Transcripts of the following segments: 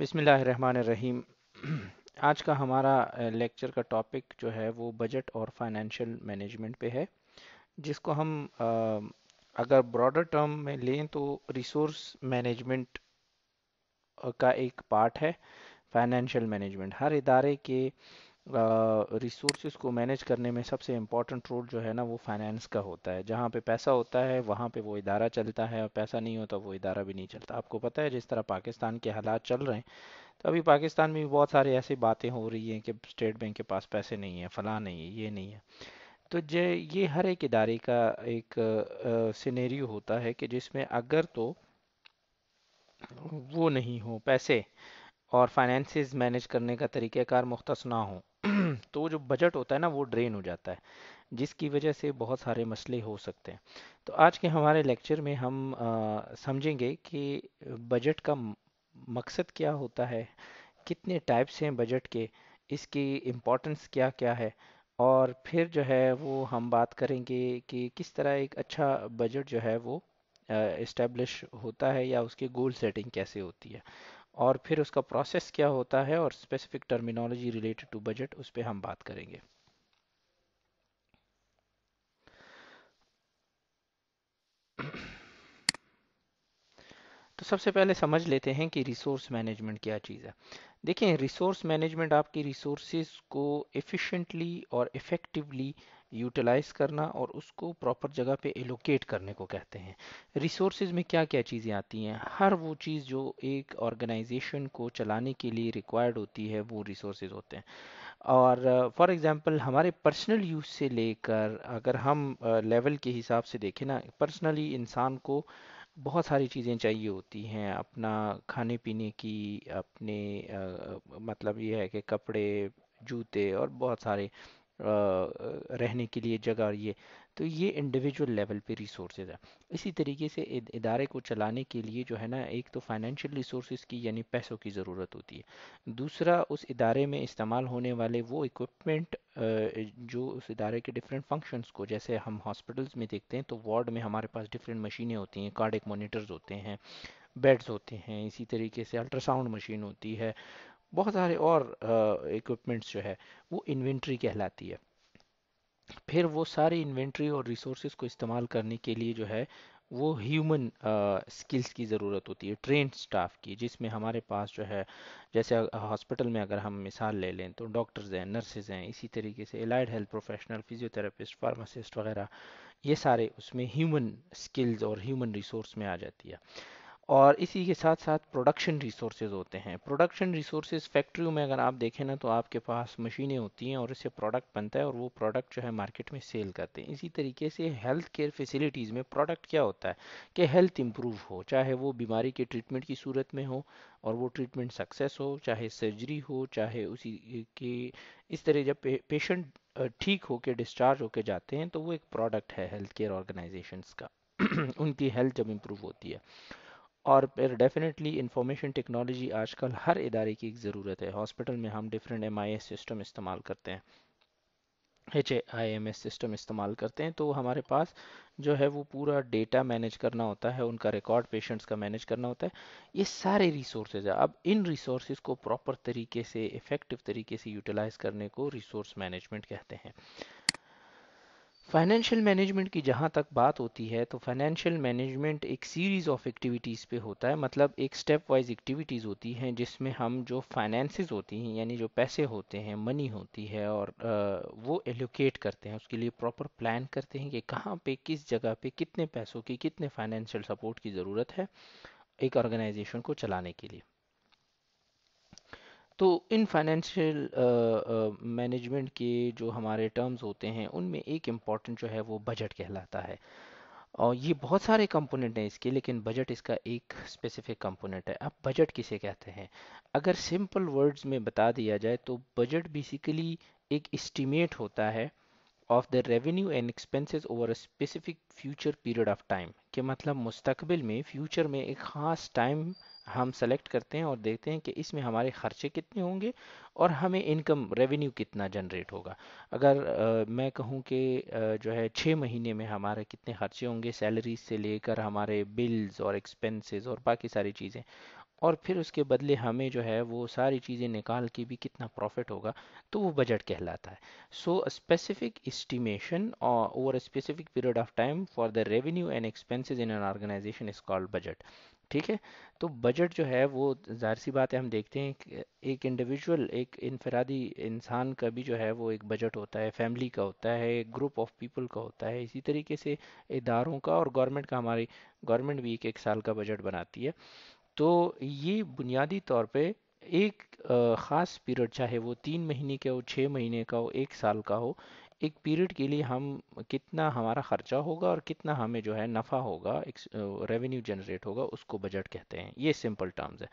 बिसमीम आज का हमारा लेक्चर का टॉपिक जो है वो बजट और फाइनेंशियल मैनेजमेंट पे है जिसको हम अगर ब्रॉडर टर्म में लें तो रिसोर्स मैनेजमेंट का एक पार्ट है फाइनेंशियल मैनेजमेंट हर इदारे के रिसोर्सेज को मैनेज करने में सबसे इम्पॉर्टेंट रोल जो है ना वो फाइनेंस का होता है जहाँ पे पैसा होता है वहाँ पे वो इदारा चलता है और पैसा नहीं होता वो इदारा भी नहीं चलता आपको पता है जिस तरह पाकिस्तान के हालात चल रहे हैं तो अभी पाकिस्तान में भी बहुत सारी ऐसी बातें हो रही हैं कि स्टेट बैंक के पास पैसे नहीं है फ़लाँ नहीं है ये नहीं है तो जे ये हर एक इदारे का एक सिनेरियो होता है कि जिसमें अगर तो वो नहीं हो पैसे और फाइनेंसिस मैनेज करने का तरीक़ाकार मुख्त ना हो तो जो बजट होता है ना वो ड्रेन हो जाता है जिसकी वजह से बहुत सारे मसले हो सकते हैं तो आज के हमारे लेक्चर में हम आ, समझेंगे कि बजट का मकसद क्या होता है कितने टाइप्स हैं बजट के इसकी इम्पोर्टेंस क्या क्या है और फिर जो है वो हम बात करेंगे कि किस तरह एक अच्छा बजट जो है वो इस्टेब्लिश होता है या उसकी गोल सेटिंग कैसे होती है और फिर उसका प्रोसेस क्या होता है और specific terminology related to budget उस पर हम बात करेंगे तो सबसे पहले समझ लेते हैं कि रिसोर्स मैनेजमेंट क्या चीज़ है देखिए रिसोर्स मैनेजमेंट आपकी रिसोर्सेज को एफिशिएंटली और इफ़ेक्टिवली यूटिलाइज करना और उसको प्रॉपर जगह पे एलोकेट करने को कहते हैं रिसोर्सेज में क्या क्या चीज़ें आती हैं हर वो चीज़ जो एक ऑर्गेनाइजेशन को चलाने के लिए रिक्वायर्ड होती है वो रिसोर्सेज होते हैं और फॉर uh, एग्ज़ाम्पल हमारे पर्सनल यूज से लेकर अगर हम लेवल uh, के हिसाब से देखें ना पर्सनली इंसान को बहुत सारी चीज़ें चाहिए होती हैं अपना खाने पीने की अपने uh, मतलब ये है कि कपड़े जूते और बहुत सारे रहने के लिए जगह ये तो ये इंडिविजुअल लेवल पे रिसोर्सेज है इसी तरीके से इदारे को चलाने के लिए जो है ना एक तो फाइनेंशियल रिसोर्स की यानी पैसों की ज़रूरत होती है दूसरा उस इदारे में इस्तेमाल होने वाले वो इक्विपमेंट जो उस इदारे के डिफरेंट फंक्शंस को जैसे हम हॉस्पिटल्स में देखते हैं तो वार्ड में हमारे पास डिफरेंट मशीनें होती हैं कार्डिक मोनीटर्स होते हैं बेड्स होते हैं इसी तरीके से अल्ट्रासाउंड मशीन होती है बहुत सारे और इक्विपमेंट्स जो है वो इन्वेंट्री कहलाती है फिर वो सारी इन्वेंट्री और रिसोर्सेज को इस्तेमाल करने के लिए जो है वो ह्यूमन स्किल्स की ज़रूरत होती है ट्रेन स्टाफ की जिसमें हमारे पास जो है जैसे हॉस्पिटल में अगर हम मिसाल ले लें तो डॉक्टर्स हैं नर्सेज हैं इसी तरीके से allied health professional physiotherapist pharmacist वगैरह ये सारे उसमें ह्यूमन स्किल्स और ह्यूमन रिसोर्स में आ जाती है और इसी के साथ साथ प्रोडक्शन रिसोर्सेज होते हैं प्रोडक्शन रिसोर्सेज फैक्ट्रियों में अगर आप देखें ना तो आपके पास मशीनें होती हैं और इससे प्रोडक्ट बनता है और वो प्रोडक्ट जो है मार्केट में सेल करते हैं इसी तरीके से हेल्थ केयर फैसिलिटीज़ में प्रोडक्ट क्या होता है कि हेल्थ इम्प्रूव हो चाहे वो बीमारी के ट्रीटमेंट की सूरत में हो और वो ट्रीटमेंट सक्सेस हो चाहे सर्जरी हो चाहे उसी की इस तरह जब पे, पेशेंट ठीक होकर डिस्चार्ज होकर जाते हैं तो वो एक प्रोडक्ट है हेल्थ केयर ऑर्गेनाइजेशन का उनकी हेल्थ जब इम्प्रूव होती है और फिर डेफिनेटली इंफॉर्मेशन टेक्नोलॉजी आजकल हर इदारे की एक ज़रूरत है हॉस्पिटल में हम डिफरेंट एम सिस्टम इस्तेमाल करते हैं H I M S system इस्तेमाल करते हैं तो हमारे पास जो है वो पूरा डेटा मैनेज करना होता है उनका रिकॉर्ड पेशेंट्स का मैनेज करना होता है ये सारे रिसोर्सेज है अब इन रिसोर्सेज को प्रॉपर तरीके से इफ़ेक्टिव तरीके से यूटिलाइज करने को रिसोर्स मैनेजमेंट कहते हैं फाइनेंशियल मैनेजमेंट की जहाँ तक बात होती है तो फाइनेंशियल मैनेजमेंट एक सीरीज़ ऑफ एक्टिविटीज़ पे होता है मतलब एक स्टेप वाइज एक्टिविटीज़ होती हैं जिसमें हम जो फाइनेंसेस होती हैं यानी जो पैसे होते हैं मनी होती है और वो एलोकेट करते हैं उसके लिए प्रॉपर प्लान करते हैं कि कहाँ पे किस जगह पे कितने पैसों की कितने फाइनेंशियल सपोर्ट की ज़रूरत है एक ऑर्गेनाइजेशन को चलाने के लिए तो इन फाइनेंशियल मैनेजमेंट के जो हमारे टर्म्स होते हैं उनमें एक इम्पॉर्टेंट जो है वो बजट कहलाता है और ये बहुत सारे कंपोनेंट हैं इसके लेकिन बजट इसका एक स्पेसिफिक कंपोनेंट है अब बजट किसे कहते हैं अगर सिंपल वर्ड्स में बता दिया जाए तो बजट बेसिकली एक इस्टीमेट होता है of the revenue and expenses over a specific future period of time के मतलब मुस्तकबिल में फ्यूचर में एक ख़ास टाइम हम सेलेक्ट करते हैं और देखते हैं कि इसमें हमारे ख़र्चे कितने होंगे और हमें इनकम रेवेन्यू कितना जनरेट होगा अगर आ, मैं कहूँ कि जो है छः महीने में हमारे कितने ख़र्चे होंगे सैलरी से लेकर हमारे बिल्स और एक्सपेंसेस और बाकी सारी चीज़ें और फिर उसके बदले हमें जो है वो सारी चीज़ें निकाल के भी कितना प्रॉफिट होगा तो वो बजट कहलाता है सो स्पेसिफिक इस्टीमेशन और over specific period of time for the revenue and expenses in an organisation is called budget ठीक है तो बजट जो है वो जाहिर सी बात है हम देखते हैं एक इंडिविजुअल एक इनफरादी इंसान का भी जो है वो एक बजट होता है फैमिली का होता है ग्रुप ऑफ पीपल का होता है इसी तरीके से इदारों का और गवर्नमेंट का हमारी गवर्नमेंट भी एक एक साल का बजट बनाती है तो ये बुनियादी तौर पर एक ख़ास पीरियड चाहे वो तीन महीने का हो छः महीने का हो एक साल का हो एक पीरियड के लिए हम कितना हमारा ख़र्चा होगा और कितना हमें जो है नफ़ा होगा रेवेन्यू जनरेट होगा उसको बजट कहते हैं ये सिंपल टर्म्स है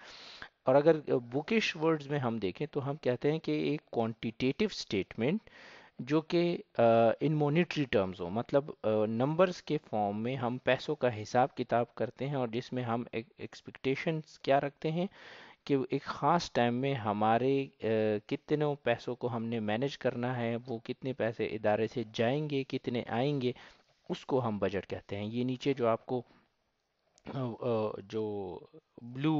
और अगर बुकिश वर्ड्स में हम देखें तो हम कहते हैं कि एक क्वांटिटेटिव स्टेटमेंट जो कि इन मोनिट्री टर्म्स हो मतलब नंबर्स के फॉर्म में हम पैसों का हिसाब किताब करते हैं और जिसमें हम एक्सपेक्टेशंस e-, क्या रखते हैं कि एक ख़ास टाइम में हमारे कितनों पैसों को हमने मैनेज करना है वो कितने पैसे इदारे से जाएंगे कितने आएंगे उसको हम बजट कहते हैं ये नीचे जो आपको जो ब्लू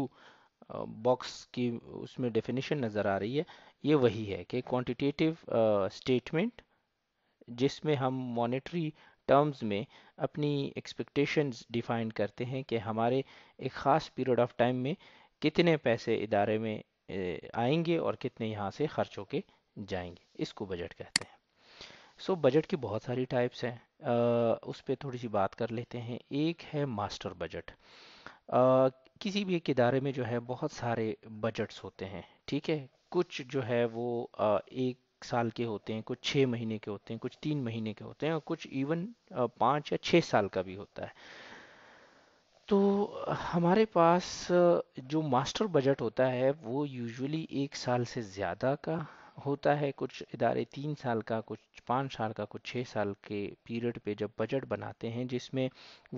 बॉक्स की उसमें डेफिनेशन नज़र आ रही है ये वही है कि क्वांटिटेटिव स्टेटमेंट जिसमें हम मॉनेटरी टर्म्स में अपनी एक्सपेक्टेशंस डिफाइन करते हैं कि हमारे एक ख़ास पीरियड ऑफ टाइम में कितने पैसे इदारे में आएंगे और कितने यहाँ से खर्च होके जाएंगे इसको बजट कहते हैं सो so, बजट की बहुत सारी टाइप्स हैं उस पर थोड़ी सी बात कर लेते हैं एक है मास्टर बजट आ, किसी भी एक इदारे में जो है बहुत सारे बजट्स होते हैं ठीक है कुछ जो है वो आ, एक साल के होते हैं कुछ छः महीने के होते हैं कुछ तीन महीने के होते हैं और कुछ इवन पाँच या छः साल का भी होता है तो हमारे पास जो मास्टर बजट होता है वो यूजुअली एक साल से ज़्यादा का होता है कुछ इदारे तीन साल का कुछ पाँच साल का कुछ छः साल के पीरियड पे जब बजट बनाते हैं जिसमें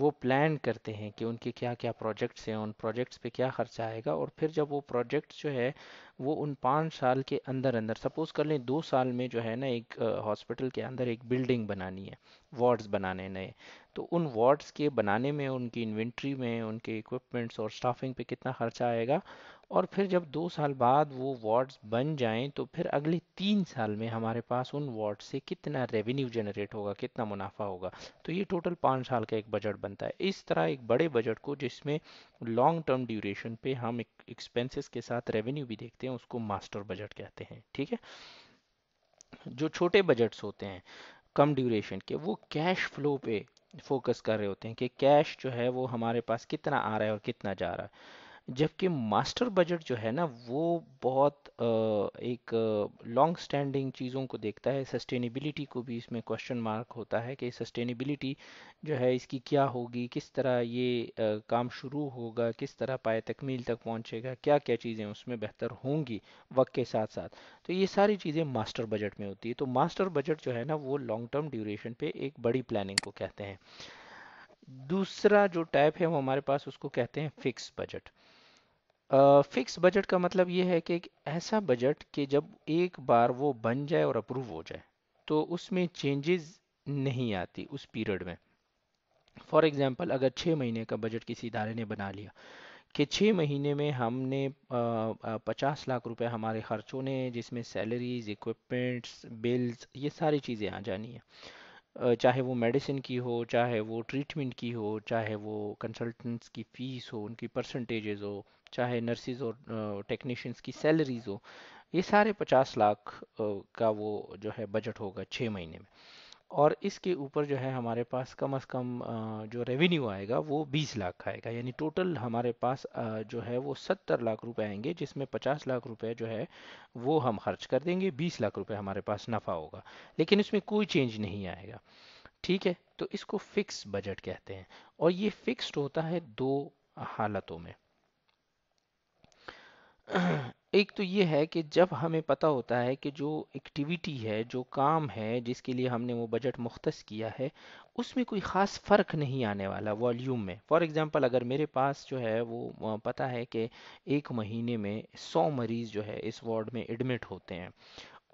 वो प्लान करते हैं कि उनके क्या क्या प्रोजेक्ट्स हैं उन प्रोजेक्ट्स पे क्या खर्चा आएगा और फिर जब वो प्रोजेक्ट्स जो है वो उन पाँच साल के अंदर अंदर सपोज़ कर लें दो साल में जो है ना एक हॉस्पिटल के अंदर एक बिल्डिंग बनानी है वार्ड्स बनाने नए तो उन वार्ड्स के बनाने में उनकी इन्वेंट्री में उनके इक्विपमेंट्स और स्टाफिंग पे कितना खर्चा आएगा और फिर जब दो साल बाद वो वार्ड्स बन जाएं तो फिर अगले तीन साल में हमारे पास उन वार्ड से कितना रेवेन्यू जनरेट होगा कितना मुनाफा होगा तो ये टोटल पाँच साल का एक बजट बनता है इस तरह एक बड़े बजट को जिसमें लॉन्ग टर्म ड्यूरेशन पे हम एक्सपेंसेस के साथ रेवेन्यू भी देखते हैं उसको मास्टर बजट कहते हैं ठीक है जो छोटे बजट्स होते हैं कम ड्यूरेशन के वो कैश फ्लो पे फोकस कर रहे होते हैं कि कैश जो है वो हमारे पास कितना आ रहा है और कितना जा रहा है जबकि मास्टर बजट जो है ना वो बहुत एक लॉन्ग स्टैंडिंग चीज़ों को देखता है सस्टेनेबिलिटी को भी इसमें क्वेश्चन मार्क होता है कि सस्टेनेबिलिटी जो है इसकी क्या होगी किस तरह ये काम शुरू होगा किस तरह पाए तकमील तक पहुंचेगा क्या क्या चीज़ें उसमें बेहतर होंगी वक्त के साथ साथ तो ये सारी चीज़ें मास्टर बजट में होती है तो मास्टर बजट जो है ना वो लॉन्ग टर्म ड्यूरेशन पे एक बड़ी प्लानिंग को कहते हैं दूसरा जो टाइप है वो हमारे पास उसको कहते हैं फिक्स बजट फिक्स बजट का मतलब ये है कि एक ऐसा बजट कि जब एक बार वो बन जाए और अप्रूव हो जाए तो उसमें चेंजेस नहीं आती उस पीरियड में फॉर एग्ज़ाम्पल अगर छः महीने का बजट किसी इदारे ने बना लिया कि छः महीने में हमने पचास लाख रुपए हमारे खर्चों ने जिसमें सैलरीज इक्विपमेंट्स बिल्स ये सारी चीज़ें आ जानी है चाहे वो मेडिसिन की हो चाहे वो ट्रीटमेंट की हो चाहे वो कंसल्टेंट्स की फ़ीस हो उनकी परसेंटेजेस हो चाहे नर्सिस और टेक्नीशियंस की सैलरीज हो ये सारे पचास लाख का वो जो है बजट होगा छः महीने में और इसके ऊपर जो है हमारे पास कम से कम जो रेवेन्यू आएगा वो 20 लाख आएगा यानी टोटल हमारे पास जो है वो 70 लाख रुपए आएंगे जिसमें 50 लाख रुपए जो है वो हम खर्च कर देंगे 20 लाख रुपए हमारे पास नफ़ा होगा लेकिन इसमें कोई चेंज नहीं आएगा ठीक है तो इसको फिक्स बजट कहते हैं और ये फिक्स्ड होता है दो हालतों में एक तो ये है कि जब हमें पता होता है कि जो एक्टिविटी है जो काम है जिसके लिए हमने वो बजट मुख्त किया है उसमें कोई ख़ास फ़र्क नहीं आने वाला वॉल्यूम में फॉर एग्ज़ाम्पल अगर मेरे पास जो है वो पता है कि एक महीने में सौ मरीज़ जो है इस वार्ड में एडमिट होते हैं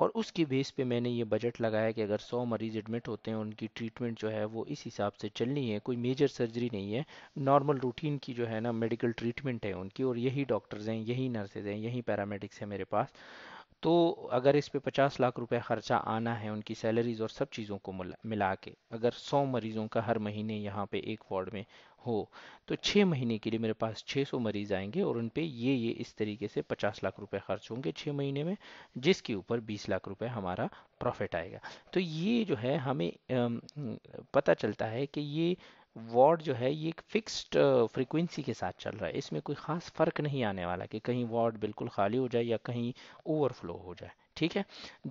और उसकी बेस पे मैंने ये बजट लगाया कि अगर 100 मरीज़ एडमिट होते हैं उनकी ट्रीटमेंट जो है वो इस हिसाब से चलनी है कोई मेजर सर्जरी नहीं है नॉर्मल रूटीन की जो है ना मेडिकल ट्रीटमेंट है उनकी और यही डॉक्टर्स हैं यही नर्सेज हैं यही पैरामेडिक्स हैं मेरे पास तो अगर इस पे 50 लाख रुपए ख़र्चा आना है उनकी सैलरीज और सब चीज़ों को मिला के अगर 100 मरीज़ों का हर महीने यहाँ पे एक वार्ड में हो तो छः महीने के लिए मेरे पास 600 मरीज आएंगे और उन पे ये ये इस तरीके से 50 लाख रुपए खर्च होंगे छः महीने में जिसके ऊपर 20 लाख रुपए हमारा प्रॉफिट आएगा तो ये जो है हमें पता चलता है कि ये वार्ड जो है ये एक फिक्स्ड फ्रीक्वेंसी के साथ चल रहा है इसमें कोई ख़ास फ़र्क नहीं आने वाला कि कहीं वार्ड बिल्कुल खाली हो जाए या कहीं ओवरफ्लो हो जाए ठीक है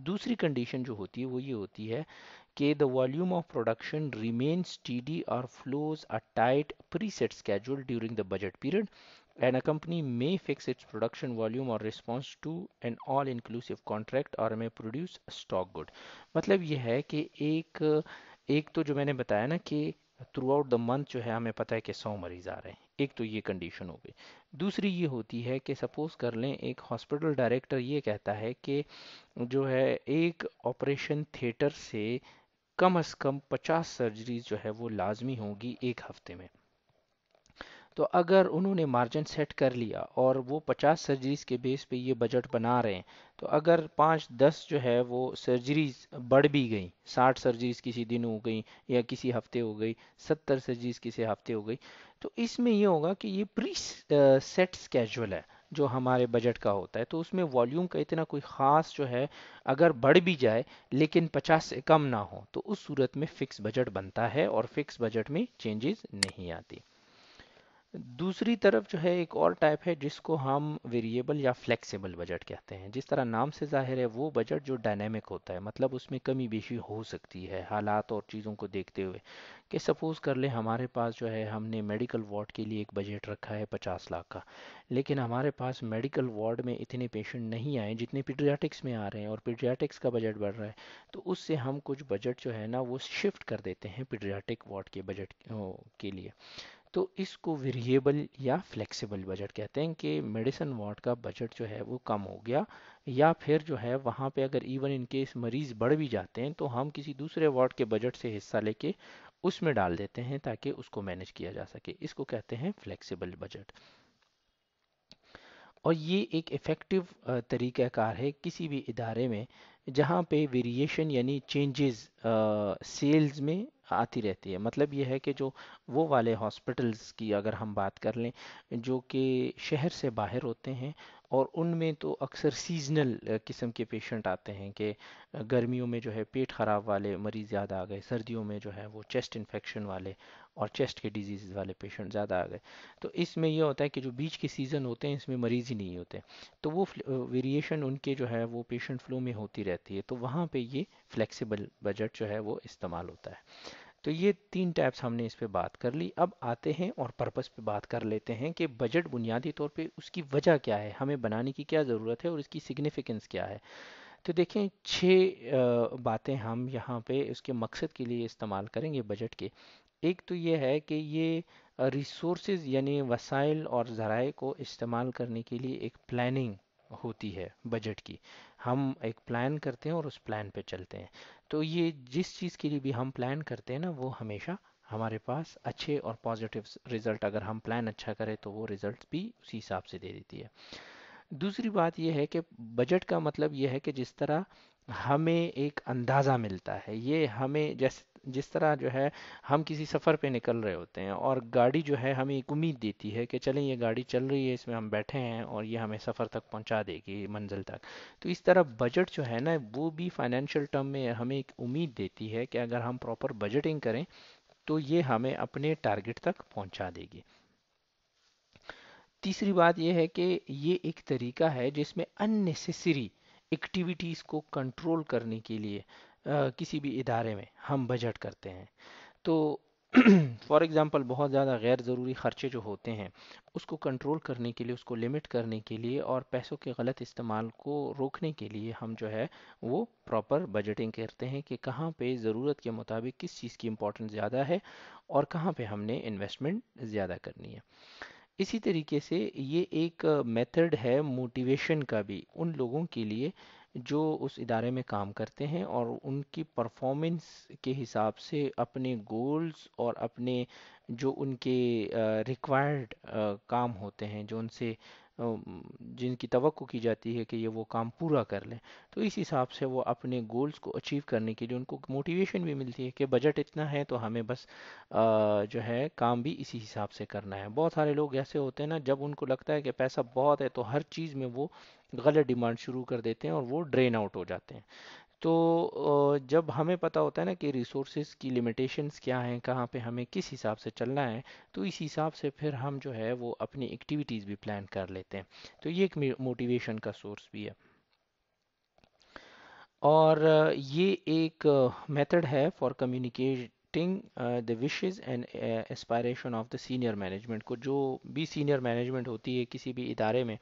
दूसरी कंडीशन जो होती है वो ये होती है K, the volume of production remains steady or flows a tight preset schedule during the budget period and a company may fix its production volume or response to an all inclusive contract or may produce stock good matlab ye hai ki ek ek to jo maine bataya na ki throughout the month jo hai hame pata hai ki 100 सौ aa rahe hain हैं एक तो ये condition हो गई दूसरी ये होती है कि सपोज कर लें एक हॉस्पिटल डायरेक्टर ये कहता है कि जो है एक ऑपरेशन थिएटर से कम अज़ कम 50 सर्जरीज जो है वो लाजमी होंगी एक हफ्ते में तो अगर उन्होंने मार्जिन सेट कर लिया और वो 50 सर्जरीज के बेस पे ये बजट बना रहे हैं तो अगर 5 दस जो है वो सर्जरीज बढ़ भी गई 60 सर्जरीज किसी दिन हो गई या किसी हफ्ते हो गई 70 सर्जरीज किसी हफ्ते हो गई तो इसमें ये होगा कि ये प्री सेट स्केजुअल है जो हमारे बजट का होता है तो उसमें वॉल्यूम का इतना कोई ख़ास जो है अगर बढ़ भी जाए लेकिन 50 से कम ना हो तो उस सूरत में फ़िक्स बजट बनता है और फिक्स बजट में चेंजेस नहीं आती दूसरी तरफ जो है एक और टाइप है जिसको हम वेरिएबल या फ्लेक्सिबल बजट कहते हैं जिस तरह नाम से जाहिर है वो बजट जो डायनेमिक होता है मतलब उसमें कमी बेशी हो सकती है हालात और चीज़ों को देखते हुए कि सपोज़ कर ले हमारे पास जो है हमने मेडिकल वार्ड के लिए एक बजट रखा है पचास लाख का लेकिन हमारे पास मेडिकल वार्ड में इतने पेशेंट नहीं आए जितने पीडियाटिक्स में आ रहे हैं और पीडियाटिक्स का बजट बढ़ रहा है तो उससे हम कुछ बजट जो है ना वो शिफ्ट कर देते हैं पीडियाटिक वार्ड के बजट के लिए तो इसको वेरिएबल या फ्लेक्सिबल बजट कहते हैं कि मेडिसन वार्ड का बजट जो है वो कम हो गया या फिर जो है वहाँ पे अगर इवन इन केस मरीज़ बढ़ भी जाते हैं तो हम किसी दूसरे वार्ड के बजट से हिस्सा लेके उसमें डाल देते हैं ताकि उसको मैनेज किया जा सके इसको कहते हैं फ्लेक्सिबल बजट और ये एक इफ़ेक्टिव तरीक़ाकार है किसी भी इदारे में जहाँ पे वेरिएशन यानी चेंजेस सेल्स में आती रहती है मतलब यह है कि जो वो वाले हॉस्पिटल्स की अगर हम बात कर लें जो कि शहर से बाहर होते हैं और उनमें तो अक्सर सीजनल किस्म के पेशेंट आते हैं कि गर्मियों में जो है पेट ख़राब वाले मरीज़ ज़्यादा आ गए सर्दियों में जो है वो चेस्ट इन्फेक्शन वाले और चेस्ट के डिजीज़ वाले पेशेंट ज़्यादा आ गए तो इसमें यह होता है कि जो बीच के सीज़न होते हैं इसमें मरीज़ ही नहीं होते तो वो वेरिएशन उनके जो है वो पेशेंट फ्लो में होती रहती है तो वहाँ पर ये फ्लैक्सीबल बजट जो है वो इस्तेमाल होता है तो ये तीन टाइप्स हमने इस पर बात कर ली अब आते हैं और पर्पस पे बात कर लेते हैं कि बजट बुनियादी तौर पे उसकी वजह क्या है हमें बनाने की क्या ज़रूरत है और इसकी सिग्निफिकेंस क्या है तो देखें छः बातें हम यहाँ पे उसके मकसद के लिए इस्तेमाल करेंगे बजट के एक तो ये है कि ये रिसोर्स यानी वसाइल और ज़राए को इस्तेमाल करने के लिए एक प्लानिंग होती है बजट की हम एक प्लान करते हैं और उस प्लान पे चलते हैं तो ये जिस चीज़ के लिए भी हम प्लान करते हैं ना वो हमेशा हमारे पास अच्छे और पॉजिटिव रिज़ल्ट अगर हम प्लान अच्छा करें तो वो रिज़ल्ट भी उसी हिसाब से दे देती है दूसरी बात यह है कि बजट का मतलब यह है कि जिस तरह हमें एक अंदाज़ा मिलता है ये हमें जैसे जिस तरह जो है हम किसी सफ़र पे निकल रहे होते हैं और गाड़ी जो है हमें एक उम्मीद देती है कि चलें ये गाड़ी चल रही है इसमें हम बैठे हैं और ये हमें सफ़र तक पहुंचा देगी मंजिल तक तो इस तरह बजट जो है ना वो भी फाइनेंशियल टर्म में हमें एक उम्मीद देती है कि अगर हम प्रॉपर बजटिंग करें तो ये हमें अपने टारगेट तक पहुँचा देगी तीसरी बात यह है कि ये एक तरीका है जिसमें अननेसेसरी एक्टिविटीज़ को कंट्रोल करने के लिए किसी भी इदारे में हम बजट करते हैं तो फॉर एग्ज़ाम्पल बहुत ज़्यादा गैर ज़रूरी ख़र्चे जो होते हैं उसको कंट्रोल करने के लिए उसको लिमिट करने के लिए और पैसों के गलत इस्तेमाल को रोकने के लिए हम जो है वो प्रॉपर बजटिंग करते हैं कि कहाँ पे ज़रूरत के मुताबिक किस चीज़ की इम्पोर्टेंस ज़्यादा है और कहाँ पे हमने इन्वेस्टमेंट ज़्यादा करनी है इसी तरीके से ये एक मेथड है मोटिवेशन का भी उन लोगों के लिए जो उस इदारे में काम करते हैं और उनकी परफॉर्मेंस के हिसाब से अपने गोल्स और अपने जो उनके रिक्वायर्ड काम होते हैं जो उनसे जिनकी तवक्को की जाती है कि ये वो काम पूरा कर लें तो इस हिसाब से वो अपने गोल्स को अचीव करने के लिए उनको मोटिवेशन भी मिलती है कि बजट इतना है तो हमें बस जो है काम भी इसी हिसाब से करना है बहुत सारे लोग ऐसे होते हैं ना जब उनको लगता है कि पैसा बहुत है तो हर चीज़ में वो गलत डिमांड शुरू कर देते हैं और वो ड्रेन आउट हो जाते हैं तो जब हमें पता होता है ना कि रिसोर्सेज की लिमिटेशंस क्या हैं कहाँ पे हमें किस हिसाब से चलना है तो इस हिसाब से फिर हम जो है वो अपनी एक्टिविटीज़ भी प्लान कर लेते हैं तो ये एक मोटिवेशन का सोर्स भी है और ये एक मेथड है for communicating the wishes and aspiration of the senior management को जो भी सीनियर मैनेजमेंट होती है किसी भी इदारे में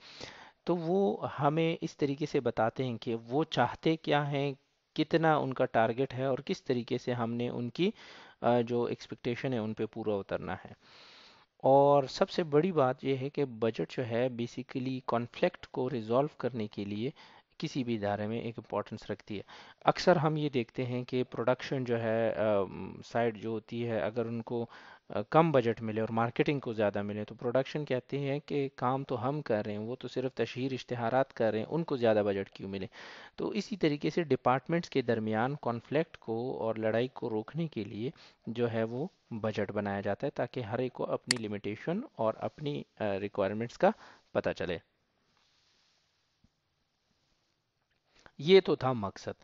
तो वो हमें इस तरीके से बताते हैं कि वो चाहते क्या हैं कितना उनका टारगेट है और किस तरीके से हमने उनकी जो एक्सपेक्टेशन है उन पर पूरा उतरना है और सबसे बड़ी बात यह है कि बजट जो है बेसिकली कॉन्फ्लिक्ट को रिजॉल्व करने के लिए किसी भी इदारे में एक इम्पॉर्टेंस रखती है अक्सर हम ये देखते हैं कि प्रोडक्शन जो है साइड जो होती है अगर उनको कम बजट मिले और मार्केटिंग को ज़्यादा मिले तो प्रोडक्शन कहते हैं कि काम तो हम कर रहे हैं वो तो सिर्फ तशहर इश्तहार कर रहे हैं उनको ज़्यादा बजट क्यों मिले तो इसी तरीके से डिपार्टमेंट्स के दरमियान कॉन्फ्लिक्ट को और लड़ाई को रोकने के लिए जो है वो बजट बनाया जाता है ताकि हर एक को अपनी लिमिटेशन और अपनी रिक्वायरमेंट्स का पता चले ये तो था मकसद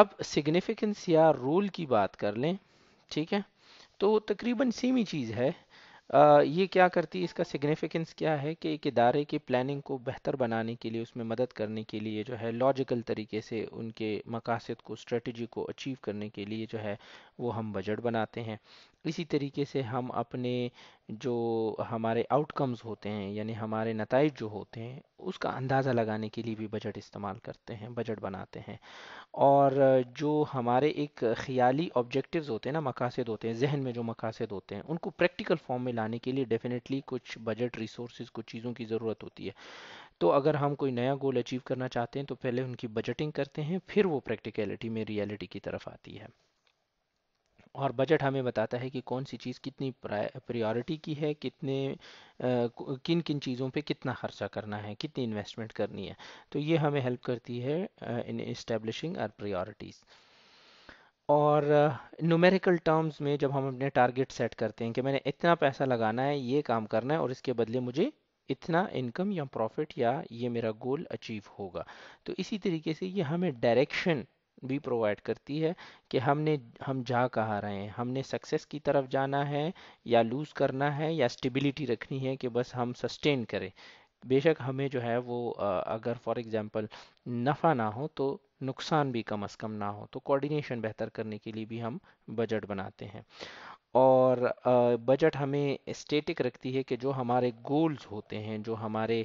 अब सिग्निफिकेंस या रोल की बात कर लें ठीक है तो तकरीबन सेम ही चीज़ है आ, ये क्या करती है इसका सिग्निफिकेंस क्या है कि एक इदारे की प्लानिंग को बेहतर बनाने के लिए उसमें मदद करने के लिए जो है लॉजिकल तरीके से उनके मकासद को स्ट्रेटजी को अचीव करने के लिए जो है वो हम बजट बनाते हैं इसी तरीके से हम अपने जो हमारे आउटकम्स होते हैं यानी हमारे नतज जो होते हैं उसका अंदाज़ा लगाने के लिए भी बजट इस्तेमाल करते हैं बजट बनाते हैं और जो हमारे एक ख्याली ऑब्जेक्टिव्स होते हैं ना मकासद होते हैं जहन में जो मकासद होते हैं उनको प्रैक्टिकल फॉर्म में लाने के लिए डेफिनेटली कुछ बजट रिसोर्स कुछ चीज़ों की ज़रूरत होती है तो अगर हम कोई नया गोल अचीव करना चाहते हैं तो पहले उनकी बजटिंग करते हैं फिर वो प्रैक्टिकलिटी में रियलिटी की तरफ आती है और बजट हमें बताता है कि कौन सी चीज़ कितनी प्रायोरिटी की है कितने किन किन चीज़ों पे कितना खर्चा करना है कितनी इन्वेस्टमेंट करनी है तो ये हमें हेल्प करती है इन इस्टेब्लिशिंग आर प्रायोरिटीज़ और न्यूमेरिकल uh, टर्म्स में जब हम अपने टारगेट सेट करते हैं कि मैंने इतना पैसा लगाना है ये काम करना है और इसके बदले मुझे इतना इनकम या प्रॉफिट या ये मेरा गोल अचीव होगा तो इसी तरीके से ये हमें डायरेक्शन भी प्रोवाइड करती है कि हमने हम जा कहाँ रहे हैं हमने सक्सेस की तरफ जाना है या लूज़ करना है या स्टेबिलिटी रखनी है कि बस हम सस्टेन करें बेशक हमें जो है वो अगर फॉर एग्ज़ाम्पल नफ़ा ना हो तो नुकसान भी कम अज़ कम ना हो तो कोऑर्डिनेशन बेहतर करने के लिए भी हम बजट बनाते हैं और बजट हमें स्टेटिक रखती है कि जो हमारे गोल्स होते हैं जो हमारे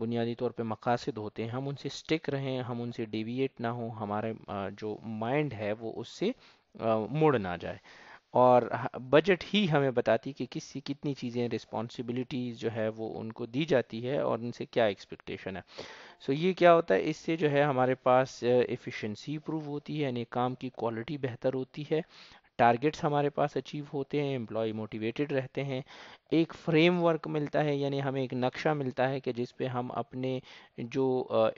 बुनियादी तौर पे मकासद होते हैं हम उनसे स्टिक रहें हम उनसे डेविएट ना हो हमारे जो माइंड है वो उससे मुड़ ना जाए और बजट ही हमें बताती कि किसी कितनी चीज़ें रिस्पॉन्सिबिलिटीज़ जो है वो उनको दी जाती है और उनसे क्या एक्सपेक्टेशन है सो so ये क्या होता है इससे जो है हमारे पास एफिशिएंसी इम्प्रूव होती है यानी काम की क्वालिटी बेहतर होती है टारगेट्स हमारे पास अचीव होते हैं एम्प्लॉय मोटिवेटेड रहते हैं एक फ्रेमवर्क मिलता है यानी हमें एक नक्शा मिलता है कि जिस पे हम अपने जो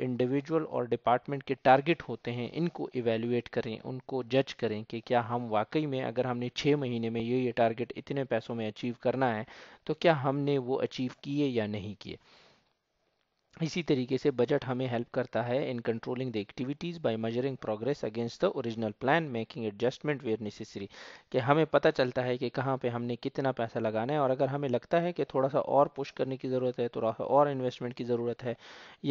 इंडिविजुअल और डिपार्टमेंट के टारगेट होते हैं इनको इवेल्युएट करें उनको जज करें कि क्या हम वाकई में अगर हमने छः महीने में ये ये टारगेट इतने पैसों में अचीव करना है तो क्या हमने वो अचीव किए या नहीं किए इसी तरीके से बजट हमें हेल्प करता है in controlling the activities by measuring progress against the original plan making adjustment where necessary कि हमें पता चलता है कि कहाँ पे हमने कितना पैसा लगाना है और अगर हमें लगता है कि थोड़ा सा और पुश करने की ज़रूरत है थोड़ा सा और इन्वेस्टमेंट की ज़रूरत है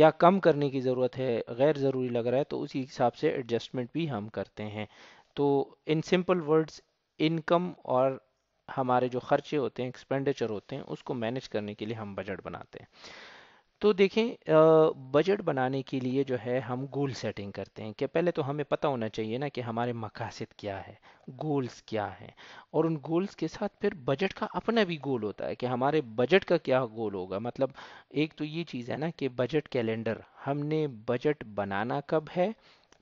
या कम करने की ज़रूरत है गैर ज़रूरी लग रहा है तो उसी हिसाब से एडजस्टमेंट भी हम करते हैं तो इन सिंपल वर्ड्स इनकम और हमारे जो खर्चे होते हैं एक्सपेंडिचर होते हैं उसको मैनेज करने के लिए हम बजट बनाते हैं तो देखें बजट बनाने के लिए जो है हम गोल सेटिंग करते हैं कि पहले तो हमें पता होना चाहिए ना कि हमारे मकासद क्या है गोल्स क्या हैं और उन गोल्स के साथ फिर बजट का अपना भी गोल होता है कि हमारे बजट का क्या गोल होगा मतलब एक तो ये चीज़ है ना कि बजट कैलेंडर हमने बजट बनाना कब है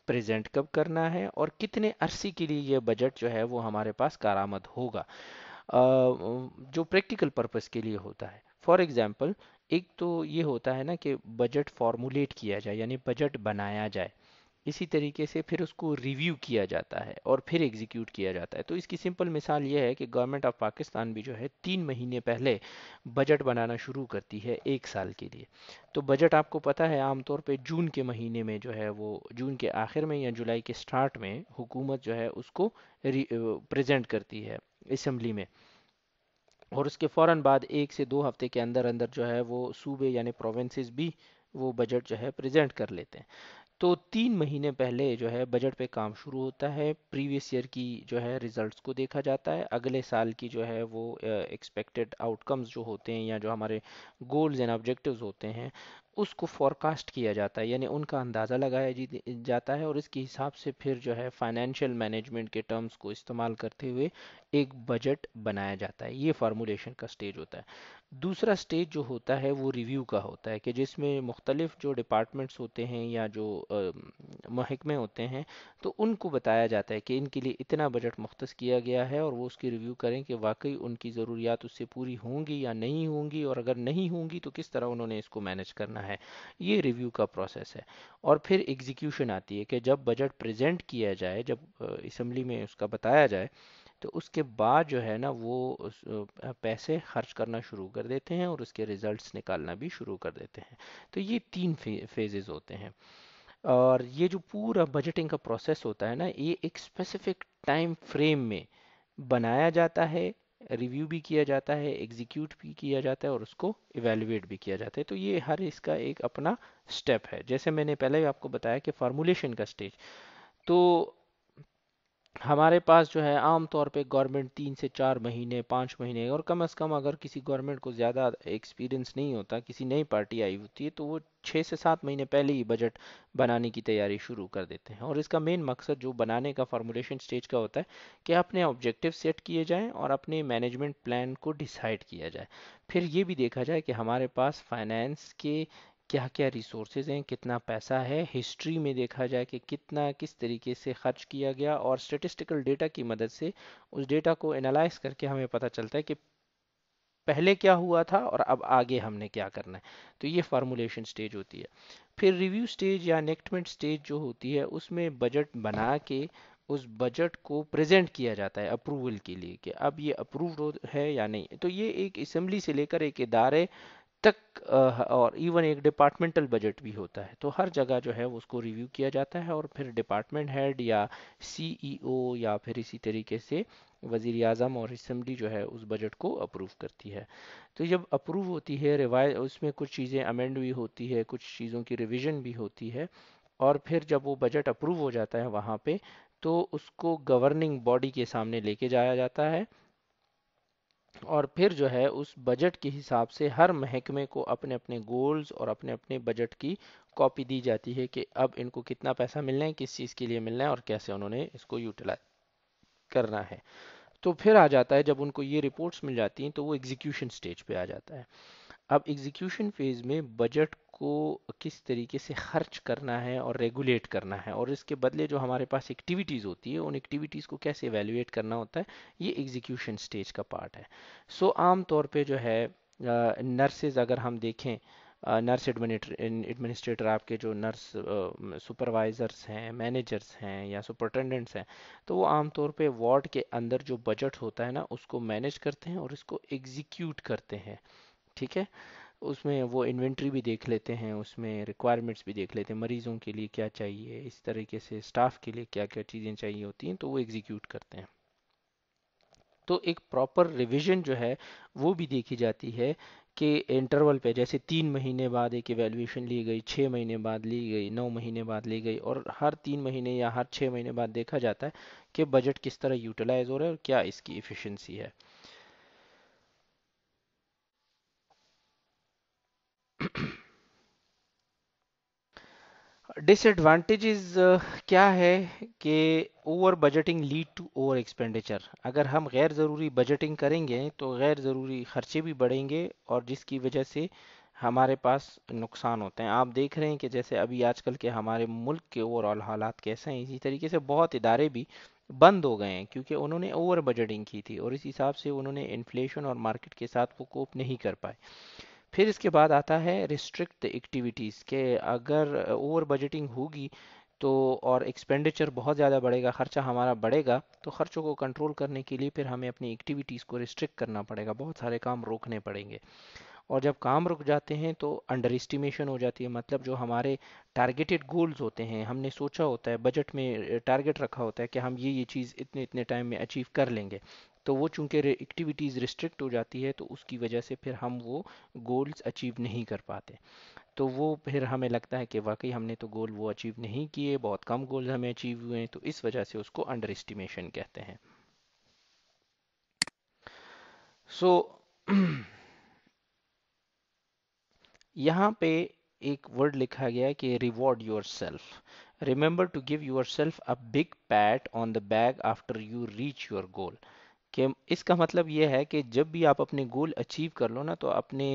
प्रेजेंट कब करना है और कितने अरसे के लिए ये बजट जो है वो हमारे पास कारामद होगा जो प्रैक्टिकल पर्पज़ के लिए होता है फॉर एग्ज़ाम्पल एक तो ये होता है ना कि बजट फॉर्मुलेट किया जाए यानी बजट बनाया जाए इसी तरीके से फिर उसको रिव्यू किया जाता है और फिर एग्जीक्यूट किया जाता है तो इसकी सिंपल मिसाल यह है कि गवर्नमेंट ऑफ पाकिस्तान भी जो है तीन महीने पहले बजट बनाना शुरू करती है एक साल के लिए तो बजट आपको पता है आमतौर पे जून के महीने में जो है वो जून के आखिर में या जुलाई के स्टार्ट में हुकूमत जो है उसको प्रेजेंट करती है इसम्बली में और उसके फ़ौर बाद एक से दो हफ्ते के अंदर अंदर जो है वो सूबे यानी प्रोविंसेस भी वो बजट जो है प्रेजेंट कर लेते हैं तो तीन महीने पहले जो है बजट पे काम शुरू होता है प्रीवियस ईयर की जो है रिजल्ट्स को देखा जाता है अगले साल की जो है वो एक्सपेक्टेड आउटकम्स जो होते हैं या जो हमारे गोल्स एंड ऑब्जेक्टिव्स होते हैं उसको फॉरकास्ट किया जाता है यानी उनका अंदाज़ा लगाया जाता है और इसके हिसाब से फिर जो है फाइनेंशियल मैनेजमेंट के टर्म्स को इस्तेमाल करते हुए एक बजट बनाया जाता है ये फार्मूलेशन का स्टेज होता है दूसरा स्टेज जो होता है वो रिव्यू का होता है कि जिसमें मुख्तलिफ जो डिपार्टमेंट्स होते हैं या जो महकमे होते हैं तो उनको बताया जाता है कि इनके लिए इतना बजट मुख्त किया गया है और वो उसकी रिव्यू करें कि वाकई उनकी ज़रूरियात उससे पूरी होंगी या नहीं होंगी और अगर नहीं होंगी तो किस तरह उन्होंने इसको मैनेज करना है ये रिव्यू का प्रोसेस है और फिर एग्जीक्यूशन आती है कि जब बजट प्रजेंट किया जाए जब इसम्बली में उसका बताया जाए तो उसके बाद जो है ना वो पैसे खर्च करना शुरू कर देते हैं और उसके रिजल्ट्स निकालना भी शुरू कर देते हैं तो ये तीन फे, फेजेज़ होते हैं और ये जो पूरा बजटिंग का प्रोसेस होता है ना ये एक स्पेसिफिक टाइम फ्रेम में बनाया जाता है रिव्यू भी किया जाता है एग्जीक्यूट भी किया जाता है और उसको इवेलुएट भी किया जाता है तो ये हर इसका एक अपना स्टेप है जैसे मैंने पहले भी आपको बताया कि फार्मूलेशन का स्टेज तो हमारे पास जो है आमतौर पे गवर्नमेंट तीन से चार महीने पाँच महीने और कम से कम अगर किसी गवर्नमेंट को ज़्यादा एक्सपीरियंस नहीं होता किसी नई पार्टी आई होती है तो वो छः से सात महीने पहले ही बजट बनाने की तैयारी शुरू कर देते हैं और इसका मेन मकसद जो बनाने का फार्मूलेशन स्टेज का होता है कि अपने ऑब्जेक्टिव सेट किए जाएँ और अपने मैनेजमेंट प्लान को डिसाइड किया जाए फिर ये भी देखा जाए कि हमारे पास फाइनेंस के क्या क्या रिसोर्सेज हैं कितना पैसा है हिस्ट्री में देखा जाए कि कितना किस तरीके से खर्च किया गया और स्टेटिस्टिकल डेटा की मदद से उस डेटा को एनालाइज करके हमें पता चलता है कि पहले क्या हुआ था और अब आगे हमने क्या करना है तो ये फार्मूलेशन स्टेज होती है फिर रिव्यू स्टेज या नेक्टमेंट स्टेज जो होती है उसमें बजट बना के उस बजट को प्रेजेंट किया जाता है अप्रूवल के लिए कि अब ये अप्रूव्ड है या नहीं तो ये एक असम्बली से लेकर एक इदारे तक और इवन एक डिपार्टमेंटल बजट भी होता है तो हर जगह जो है उसको रिव्यू किया जाता है और फिर डिपार्टमेंट हेड या सीईओ e या फिर इसी तरीके से वजीर अजम और इसम्बली जो है उस बजट को अप्रूव करती है तो जब अप्रूव होती है रिवाइज उसमें कुछ चीज़ें अमेंड भी होती है कुछ चीज़ों की रिविज़न भी होती है और फिर जब वो बजट अप्रूव हो जाता है वहाँ पे तो उसको गवर्निंग बॉडी के सामने लेके जाया जाता है और फिर जो है उस बजट के हिसाब से हर महकमे को अपने अपने गोल्स और अपने अपने बजट की कॉपी दी जाती है कि अब इनको कितना पैसा मिलना है किस चीज़ के लिए मिलना है और कैसे उन्होंने इसको यूटिलाइज करना है तो फिर आ जाता है जब उनको ये रिपोर्ट्स मिल जाती हैं तो वो एग्जीक्यूशन स्टेज पे आ जाता है अब एग्जीक्यूशन फेज़ में बजट को किस तरीके से खर्च करना है और रेगुलेट करना है और इसके बदले जो हमारे पास एक्टिविटीज़ होती है उन एक्टिविटीज़ को कैसे एवेलुएट करना होता है ये एग्जीक्यूशन स्टेज का पार्ट है सो so, आम तौर पे जो है नर्सेज अगर हम देखें नर्स एडमिनिस्ट्रेटर आपके जो नर्स सुपरवाइज़र्स हैं मैनेजर्स हैं या सुपरटेंडेंट्स हैं तो वो आमतौर पे वार्ड के अंदर जो बजट होता है ना उसको मैनेज करते हैं और इसको एग्जीक्यूट करते हैं ठीक है उसमें वो इन्वेंट्री भी देख लेते हैं उसमें रिक्वायरमेंट्स भी देख लेते हैं मरीज़ों के लिए क्या चाहिए इस तरीके से स्टाफ के लिए क्या क्या चीज़ें चाहिए होती हैं तो वो एग्जीक्यूट करते हैं तो एक प्रॉपर रिविजन जो है वो भी देखी जाती है कि इंटरवल पे जैसे तीन महीने बाद एक एवेल्यूशन ली गई छः महीने बाद ली गई नौ महीने बाद ली गई और हर तीन महीने या हर छः महीने बाद देखा जाता है कि बजट किस तरह यूटिलाइज हो रहा है और क्या इसकी इफ़िशेंसी है डिसएडवांटेजेस uh, क्या है कि over budgeting lead to over expenditure अगर हम गैर ज़रूरी बजटिंग करेंगे तो गैर ज़रूरी खर्चे भी बढ़ेंगे और जिसकी वजह से हमारे पास नुकसान होते हैं आप देख रहे हैं कि जैसे अभी आजकल के हमारे मुल्क के ओवरऑल हालात कैसे हैं इसी तरीके से बहुत इदारे भी बंद हो गए हैं क्योंकि उन्होंने ओवर बजटिंग की थी और इस हिसाब से उन्होंने इन्फ्लेशन और मार्केट के साथ वो कोप नहीं कर पाए फिर इसके बाद आता है रिस्ट्रिक्ट एक्टिविटीज़ के अगर ओवर बजटिंग होगी तो और एक्सपेंडिचर बहुत ज़्यादा बढ़ेगा ख़र्चा हमारा बढ़ेगा तो ख़र्चों को कंट्रोल करने के लिए फिर हमें अपनी एक्टिविटीज़ को रिस्ट्रिक्ट करना पड़ेगा बहुत सारे काम रोकने पड़ेंगे और जब काम रुक जाते हैं तो अंडर एस्टिमेशन हो जाती है मतलब जो हमारे टारगेटेड गोल्स होते हैं हमने सोचा होता है बजट में टारगेट रखा होता है कि हम ये ये चीज़ इतने इतने टाइम में अचीव कर लेंगे तो वो चूंकि एक्टिविटीज़ रिस्ट्रिक्ट हो जाती है तो उसकी वजह से फिर हम वो गोल्स अचीव नहीं कर पाते तो वो फिर हमें लगता है कि वाकई हमने तो गोल वो अचीव नहीं किए बहुत कम गोल्स हमें अचीव हुए हैं तो इस वजह से उसको अंडर एस्टिमेशन कहते हैं सो so, यहाँ पे एक वर्ड लिखा गया है कि reward yourself remember to give yourself a big pat on the back after you reach your goal कि इसका मतलब यह है कि जब भी आप अपने गोल अचीव कर लो ना तो अपने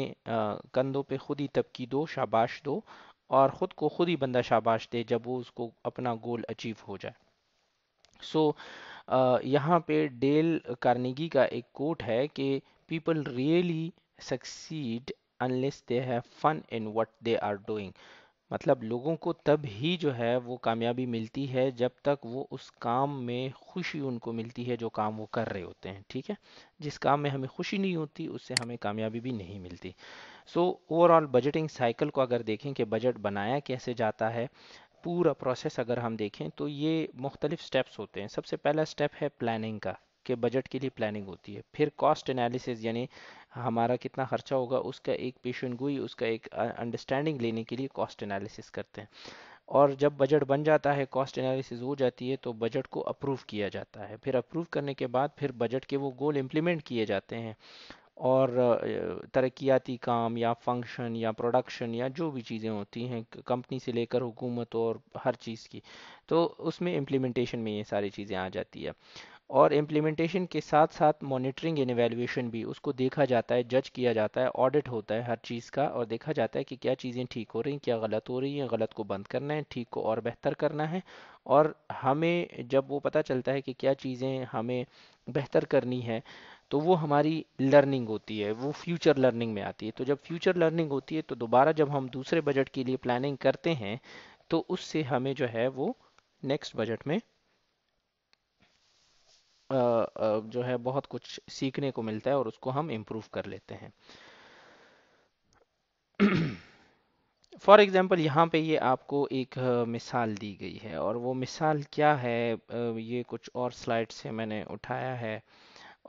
कंधों पे खुद ही तबकी दो शाबाश दो और ख़ुद को खुद ही बंदा शाबाश दे जब वो उसको अपना गोल अचीव हो जाए सो so, यहाँ पे डेल कार्नेगी का एक कोट है कि people really succeed unless they have fun in what they are doing मतलब लोगों को तब ही जो है वो कामयाबी मिलती है जब तक वो उस काम में खुशी उनको मिलती है जो काम वो कर रहे होते हैं ठीक है जिस काम में हमें खुशी नहीं होती उससे हमें कामयाबी भी नहीं मिलती सो ओवरऑल बजटिंग साइकिल को अगर देखें कि बजट बनाया कैसे जाता है पूरा प्रोसेस अगर हम देखें तो ये मुख्तलिफ स्टेप्स होते हैं सबसे पहला स्टेप है प्लानिंग का कि बजट के लिए प्लानिंग होती है फिर कॉस्ट एनालिसिस यानी हमारा कितना खर्चा होगा उसका एक पेशन गोई उसका एक अंडरस्टैंडिंग लेने के लिए कॉस्ट एनालिसिस करते हैं और जब बजट बन जाता है कॉस्ट एनालिसिस हो जाती है तो बजट को अप्रूव किया जाता है फिर अप्रूव करने के बाद फिर बजट के वो गोल इम्प्लीमेंट किए जाते हैं और तरक्याती काम या फंक्शन या प्रोडक्शन या जो भी चीज़ें होती हैं कंपनी से लेकर हुकूमत और हर चीज़ की तो उसमें इम्प्लीमेंटेशन में ये सारी चीज़ें आ जाती है और इम्प्लीमेंटेशन के साथ साथ मॉनिटरिंग एंड एवेल्युएशन भी उसको देखा जाता है जज किया जाता है ऑडिट होता है हर चीज़ का और देखा जाता है कि क्या चीज़ें ठीक हो रही हैं क्या गलत हो रही हैं गलत को बंद करना है ठीक को और बेहतर करना है और हमें जब वो पता चलता है कि क्या चीज़ें हमें बेहतर करनी है तो वो हमारी लर्निंग होती है वो फ्यूचर लर्निंग में आती है तो जब फ्यूचर लर्निंग होती है तो दोबारा जब हम दूसरे बजट के लिए प्लानिंग करते हैं तो उससे हमें जो है वो नेक्स्ट बजट में जो है बहुत कुछ सीखने को मिलता है और उसको हम इम्प्रूव कर लेते हैं फॉर एग्ज़ाम्पल यहाँ पे ये आपको एक मिसाल दी गई है और वो मिसाल क्या है ये कुछ और स्लाइड से मैंने उठाया है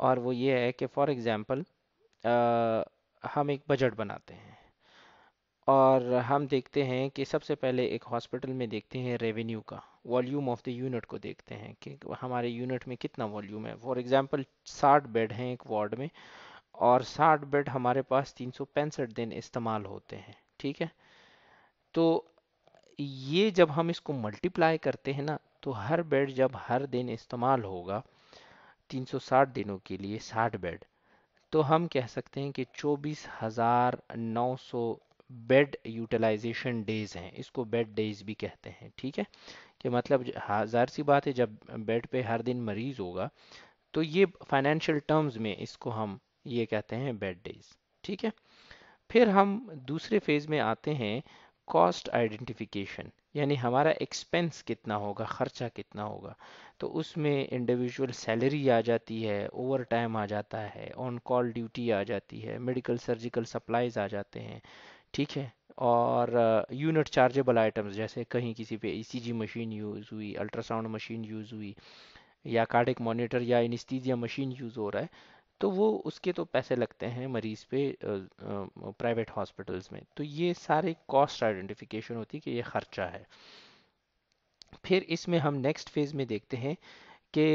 और वो ये है कि फॉर एग्ज़ाम्पल हम एक बजट बनाते हैं और हम देखते हैं कि सबसे पहले एक हॉस्पिटल में देखते हैं रेवेन्यू का वॉल्यूम ऑफ द यूनिट को देखते हैं कि हमारे यूनिट में कितना वॉल्यूम है फॉर एग्जांपल 60 बेड हैं एक वार्ड में और 60 बेड हमारे पास तीन दिन इस्तेमाल होते हैं ठीक है तो ये जब हम इसको मल्टीप्लाई करते हैं ना तो हर बेड जब हर दिन इस्तेमाल होगा 360 दिनों के लिए 60 बेड तो हम कह सकते हैं कि चौबीस हज़ार नौ सौ बेड यूटिलाइजेशन डेज हैं इसको बेड डेज भी कहते हैं ठीक है कि मतलब हजार सी बात है जब बेड पे हर दिन मरीज होगा तो ये फाइनेंशियल टर्म्स में इसको हम ये कहते हैं बेड डेज ठीक है फिर हम दूसरे फेज़ में आते हैं कॉस्ट आइडेंटिफिकेशन यानी हमारा एक्सपेंस कितना होगा ख़र्चा कितना होगा तो उसमें इंडिविजुअल सैलरी आ जाती है ओवर टाइम आ जाता है ऑन कॉल ड्यूटी आ जाती है मेडिकल सर्जिकल सप्लाइज आ जाते हैं ठीक है और यूनिट चार्जेबल आइटम्स जैसे कहीं किसी पे ईसीजी मशीन यूज़ हुई अल्ट्रासाउंड मशीन यूज़ हुई या कार्डिक मॉनिटर या इनस्थीजिया मशीन यूज़ हो रहा है तो वो उसके तो पैसे लगते हैं मरीज़ पे प्राइवेट uh, हॉस्पिटल्स uh, में तो ये सारे कॉस्ट आइडेंटिफिकेशन होती है कि ये ख़र्चा है फिर इसमें हम नेक्स्ट फेज़ में देखते हैं के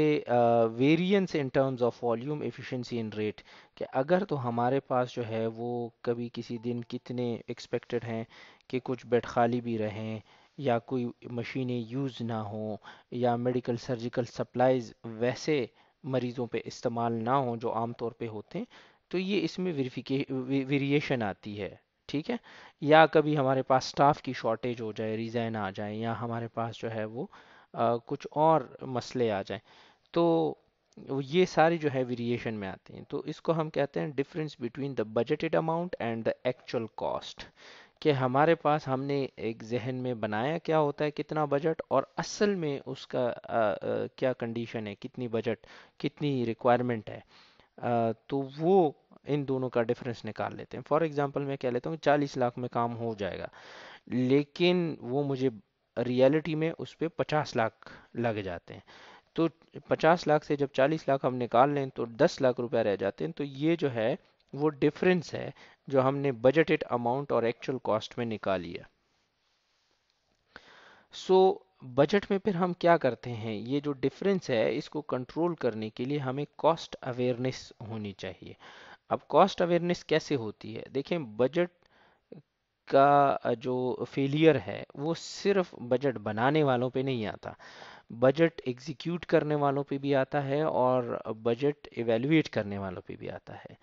variance in terms of volume efficiency in rate कि अगर तो हमारे पास जो है वो कभी किसी दिन कितने एक्सपेक्टेड हैं कि कुछ बेड खाली भी रहें या कोई मशीनें यूज़ ना हों या मेडिकल सर्जिकल सप्लाइज वैसे मरीज़ों पे इस्तेमाल ना हो जो आम तौर पे होते हैं तो ये इसमें वेरिफिके वेरिएशन आती है ठीक है या कभी हमारे पास स्टाफ की शॉर्टेज हो जाए रिज़ाइन आ जाए या हमारे पास जो है वो कुछ और मसले आ जाएं तो ये सारे जो है वेरिएशन में आते हैं तो इसको हम कहते हैं difference between the budgeted amount and the actual cost कि हमारे पास हमने एक जहन में बनाया क्या होता है कितना बजट और असल में उसका आ, आ, क्या कंडीशन है कितनी बजट कितनी रिक्वायरमेंट है आ, तो वो इन दोनों का डिफरेंस निकाल लेते हैं फॉर एग्जांपल मैं कह लेता हूँ चालीस लाख में काम हो जाएगा लेकिन वो मुझे रियलिटी में उस पर पचास लाख लग जाते हैं तो पचास लाख से जब चालीस लाख हम निकाल लें तो दस लाख रुपया रह जाते हैं तो ये जो है वो डिफरेंस है जो हमने बजटेड अमाउंट और एक्चुअल कॉस्ट में निकाली है सो so, बजट में फिर हम क्या करते हैं ये जो डिफरेंस है इसको कंट्रोल करने के लिए हमें कॉस्ट अवेयरनेस होनी चाहिए अब कॉस्ट अवेयरनेस कैसे होती है देखें बजट का जो फेलियर है वो सिर्फ बजट बनाने वालों पे नहीं आता बजट एग्जीक्यूट करने वालों पे भी आता है और बजट एवेलुएट करने वालों पे भी आता है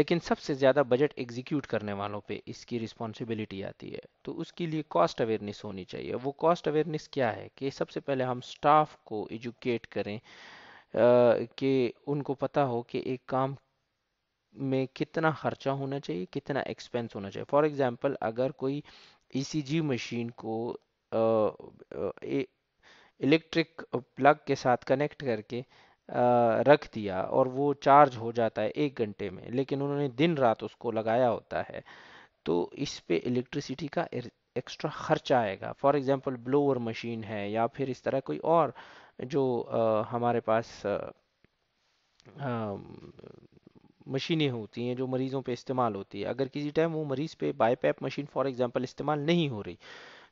लेकिन सबसे ज़्यादा बजट एग्जीक्यूट करने वालों पे इसकी रिस्पॉन्सिबिलिटी आती है तो उसके लिए कॉस्ट अवेयरनेस होनी चाहिए वो कॉस्ट अवेयरनेस क्या है कि सबसे पहले हम स्टाफ को एजुकेट करें कि उनको पता हो कि एक काम में कितना खर्चा होना चाहिए कितना एक्सपेंस होना चाहिए फॉर एग्जांपल अगर कोई ईसीजी e मशीन को इलेक्ट्रिक प्लग के साथ कनेक्ट करके रख दिया और वो चार्ज हो जाता है एक घंटे में लेकिन उन्होंने दिन रात उसको लगाया होता है तो इस पे इलेक्ट्रिसिटी का एक्स्ट्रा खर्चा आएगा फॉर एग्जांपल ब्लोअर मशीन है या फिर इस तरह कोई और जो आ, हमारे पास आ, आ, मशीनें होती हैं जो मरीज़ों पे इस्तेमाल होती है अगर किसी टाइम वो मरीज़ पे बाईपैप मशीन फॉर एग्जांपल इस्तेमाल नहीं हो रही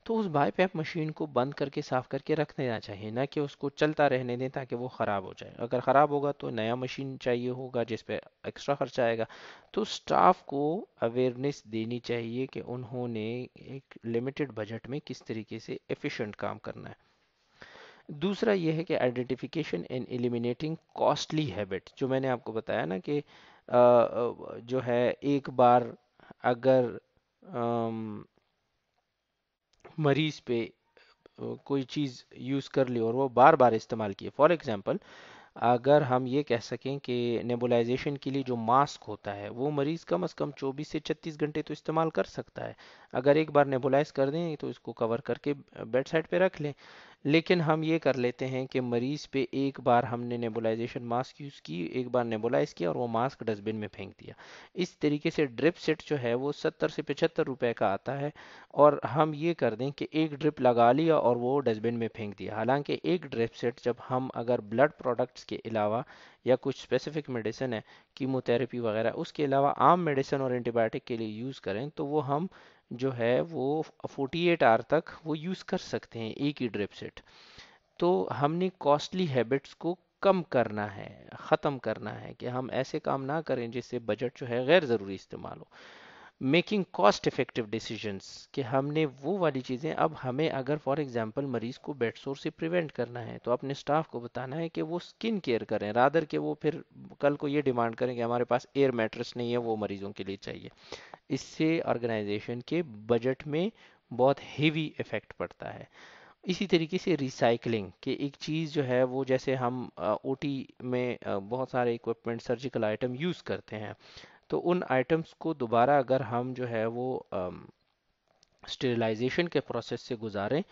तो उस बाईपैप मशीन को बंद करके साफ़ करके रख देना चाहिए ना कि उसको चलता रहने दें ताकि वो ख़राब हो जाए अगर ख़राब होगा तो नया मशीन चाहिए होगा जिस पर एक्स्ट्रा खर्चा आएगा तो स्टाफ को अवेयरनेस देनी चाहिए कि उन्होंने एक लिमिटेड बजट में किस तरीके से एफिशिएंट काम करना है दूसरा यह है कि identification and eliminating costly habit जो मैंने आपको बताया ना कि जो है एक बार अगर मरीज पे कोई चीज़ यूज़ कर ली और वो बार बार इस्तेमाल किए फॉर एग्ज़ाम्पल अगर हम ये कह सकें कि नेबुलाइजेशन के लिए जो मास्क होता है वो मरीज़ कम अज़ कम 24 से 36 घंटे तो इस्तेमाल कर सकता है अगर एक बार नेबुलाइज कर दें तो इसको कवर करके बेड साइड पे रख लें लेकिन हम ये कर लेते हैं कि मरीज पे एक बार हमने नेबुलाइजेशन मास्क यूज़ की एक बार नेबुलाइज किया और वो मास्क डस्टबिन में फेंक दिया इस तरीके से ड्रिप सेट जो है वो सत्तर से पचहत्तर रुपए का आता है और हम ये कर दें कि एक ड्रिप लगा लिया और वो डस्टबिन में फेंक दिया हालांकि एक ड्रिप सेट जब हम अगर ब्लड प्रोडक्ट्स के अलावा या कुछ स्पेसिफिक मेडिसिन है कीमोथेरेपी वगैरह उसके अलावा आम मेडिसिन और एंटीबायोटिक के लिए यूज़ करें तो वो हम जो है वो 48 आवर तक वो यूज़ कर सकते हैं एक ही ड्रिप सेट तो हमने कॉस्टली हैबिट्स को कम करना है ख़त्म करना है कि हम ऐसे काम ना करें जिससे बजट जो है गैर ज़रूरी इस्तेमाल हो मेकिंग कॉस्ट इफेक्टिव डिसीजंस कि हमने वो वाली चीज़ें अब हमें अगर फॉर एग्जांपल मरीज़ को बेड शोर से प्रिवेंट करना है तो अपने स्टाफ को बताना है कि वो स्किन केयर करें रादर के वो फिर कल को ये डिमांड करें कि हमारे पास एयर मैट्रेस नहीं है वो मरीज़ों के लिए चाहिए इससे ऑर्गेनाइजेशन के बजट में बहुत हेवी इफ़ेक्ट पड़ता है इसी तरीके से रिसाइकलिंग के एक चीज़ जो है वो जैसे हम ओ में बहुत सारे इक्विपमेंट सर्जिकल आइटम यूज़ करते हैं तो उन आइटम्स को दोबारा अगर हम जो है वो स्टेरिलाइजेशन के प्रोसेस से गुजारें